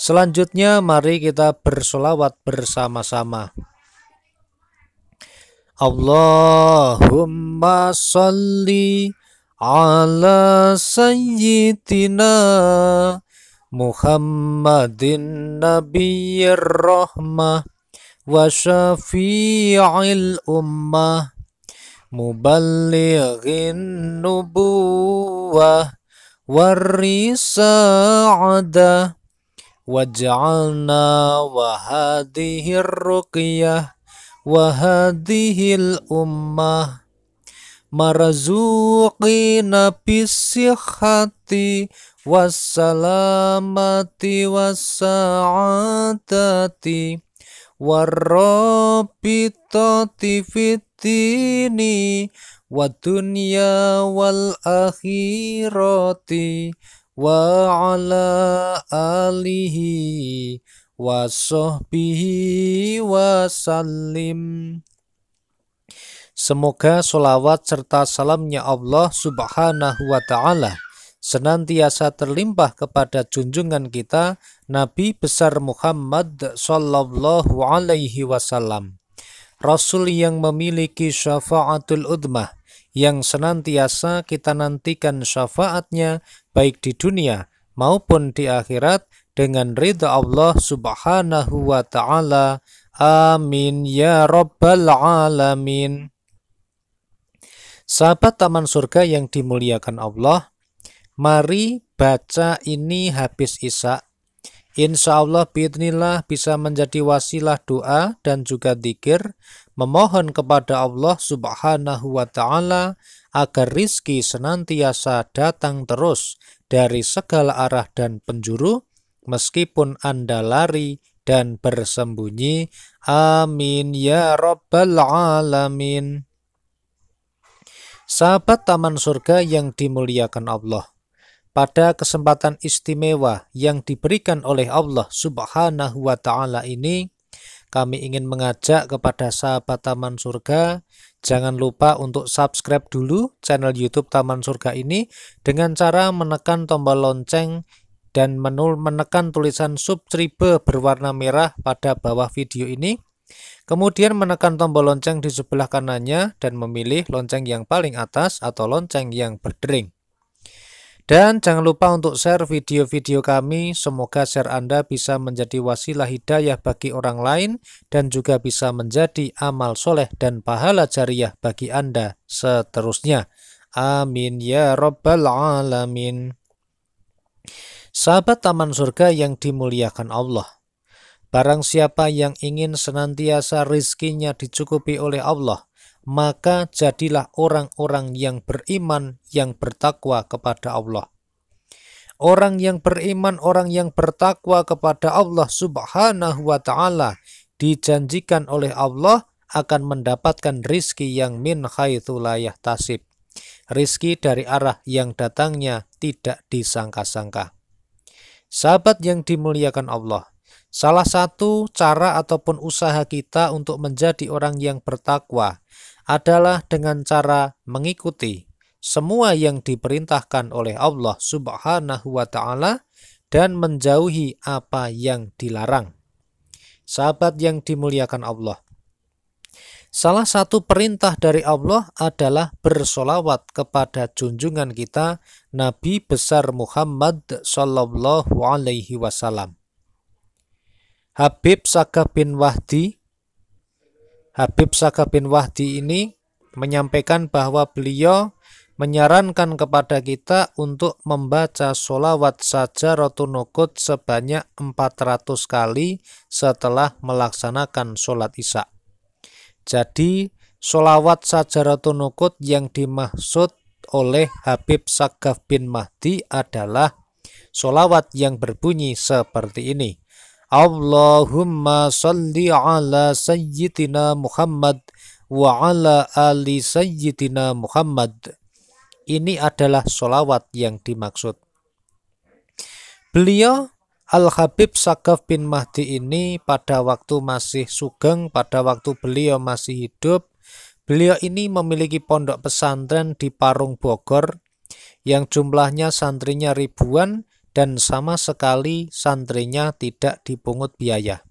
Selanjutnya mari kita bersolawat bersama-sama. Allahumma salli ala sayyidina Muhammadin nabiyir Rahmah wa syafi'il ummah muballighin nubuwah warisa'adah واجعلنا وهذه الرقية وهذه الأمة مرزوقين بالصحة والسلامة والسعادة والرابطة في الدين والدنيا والآخرة wa آله wa salim. Semoga solawat serta salamnya Allah subhanahu wa ta'ala senantiasa terlimpah kepada junjungan kita Nabi besar Muhammad sallallahu alaihi wasallam Rasul yang memiliki syafaatul udmah yang senantiasa kita nantikan syafaatnya baik di dunia maupun di akhirat dengan ridha Allah subhanahu wa ta'ala. Amin ya rabbal alamin. Sahabat Taman Surga yang dimuliakan Allah, mari baca ini habis isya. Insya Allah biidnillah bisa menjadi wasilah doa dan juga dikir memohon kepada Allah Subhanahu wa Ta'ala agar rizki senantiasa datang terus dari segala arah dan penjuru, meskipun Anda lari dan bersembunyi. Amin ya Rabbal 'Alamin. Sahabat Taman Surga yang dimuliakan Allah, pada kesempatan istimewa yang diberikan oleh Allah Subhanahu wa Ta'ala ini, kami ingin mengajak kepada sahabat Taman Surga, jangan lupa untuk subscribe dulu channel YouTube Taman Surga ini dengan cara menekan tombol lonceng dan menul menekan tulisan subscribe berwarna merah pada bawah video ini. Kemudian menekan tombol lonceng di sebelah kanannya dan memilih lonceng yang paling atas atau lonceng yang berdering. Dan jangan lupa untuk share video-video kami, semoga share Anda bisa menjadi wasilah hidayah bagi orang lain dan juga bisa menjadi amal soleh dan pahala jariah bagi Anda seterusnya. Amin ya Rabbal Alamin. Sahabat Taman Surga yang dimuliakan Allah, barang siapa yang ingin senantiasa rizkinya dicukupi oleh Allah, maka jadilah orang-orang yang beriman yang bertakwa kepada Allah. Orang yang beriman, orang yang bertakwa kepada Allah Subhanahu wa Ta'ala, dijanjikan oleh Allah akan mendapatkan rizki yang min khaytulayah tasib. Rizki dari arah yang datangnya tidak disangka-sangka. Sahabat yang dimuliakan Allah, Salah satu cara ataupun usaha kita untuk menjadi orang yang bertakwa adalah dengan cara mengikuti semua yang diperintahkan oleh Allah Subhanahu wa taala dan menjauhi apa yang dilarang. Sahabat yang dimuliakan Allah. Salah satu perintah dari Allah adalah bersolawat kepada junjungan kita Nabi besar Muhammad Sallallahu Alaihi Wasallam. Habib Saka bin Wahdi Habib Saka bin Wahdi ini menyampaikan bahwa beliau menyarankan kepada kita untuk membaca sholawat saja nukut sebanyak 400 kali setelah melaksanakan sholat isya. Jadi, sholawat saja nukut yang dimaksud oleh Habib Sagaf bin Mahdi adalah sholawat yang berbunyi seperti ini. Allahumma salli ala sayyidina Muhammad wa ala ali sayyidina Muhammad. Ini adalah solawat yang dimaksud. Beliau Al-Habib Sagaf bin Mahdi ini pada waktu masih sugeng, pada waktu beliau masih hidup, beliau ini memiliki pondok pesantren di Parung Bogor yang jumlahnya santrinya ribuan dan sama sekali santrinya tidak dipungut biaya.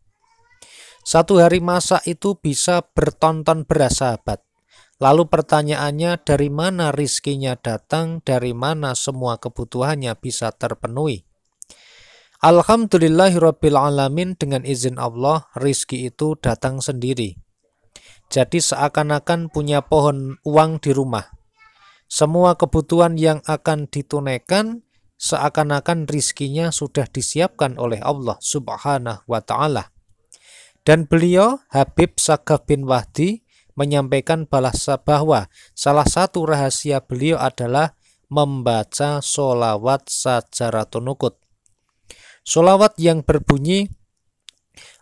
Satu hari masa itu bisa bertonton beras sahabat. Lalu pertanyaannya dari mana rizkinya datang, dari mana semua kebutuhannya bisa terpenuhi. Alhamdulillahirabbil dengan izin Allah rizki itu datang sendiri. Jadi seakan-akan punya pohon uang di rumah. Semua kebutuhan yang akan ditunaikan seakan-akan rizkinya sudah disiapkan oleh Allah subhanahu wa ta'ala. Dan beliau, Habib Sagaf bin Wahdi, menyampaikan balas bahwa salah satu rahasia beliau adalah membaca solawat secara nukut. Solawat yang berbunyi,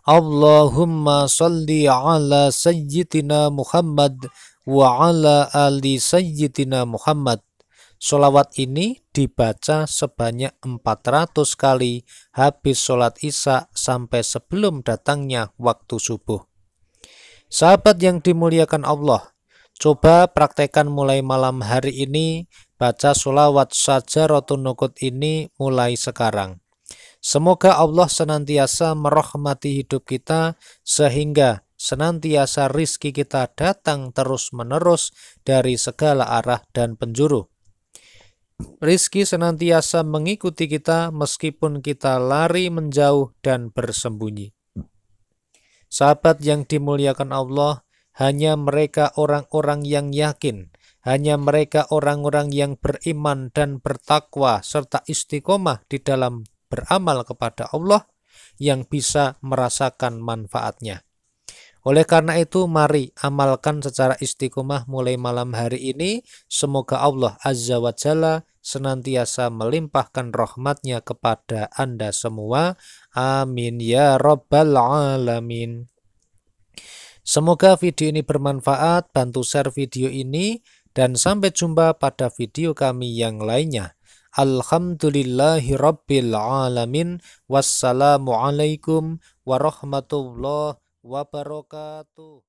Allahumma salli ala sayyidina Muhammad wa ala ali sayyidina Muhammad. Solawat ini dibaca sebanyak 400 kali habis sholat isya sampai sebelum datangnya waktu subuh. Sahabat yang dimuliakan Allah, coba praktekan mulai malam hari ini baca solawat saja rotun nukut ini mulai sekarang. Semoga Allah senantiasa merahmati hidup kita sehingga senantiasa rizki kita datang terus-menerus dari segala arah dan penjuru. Rizki senantiasa mengikuti kita meskipun kita lari menjauh dan bersembunyi. Sahabat yang dimuliakan Allah, hanya mereka orang-orang yang yakin, hanya mereka orang-orang yang beriman dan bertakwa serta istiqomah di dalam beramal kepada Allah yang bisa merasakan manfaatnya. Oleh karena itu, mari amalkan secara istiqomah mulai malam hari ini. Semoga Allah Azza wa Jalla senantiasa melimpahkan rahmatnya kepada Anda semua. Amin ya Rabbal Alamin. Semoga video ini bermanfaat, bantu share video ini, dan sampai jumpa pada video kami yang lainnya. Alhamdulillahirrabbilalamin. Wassalamualaikum warahmatullahi wabarakatuh.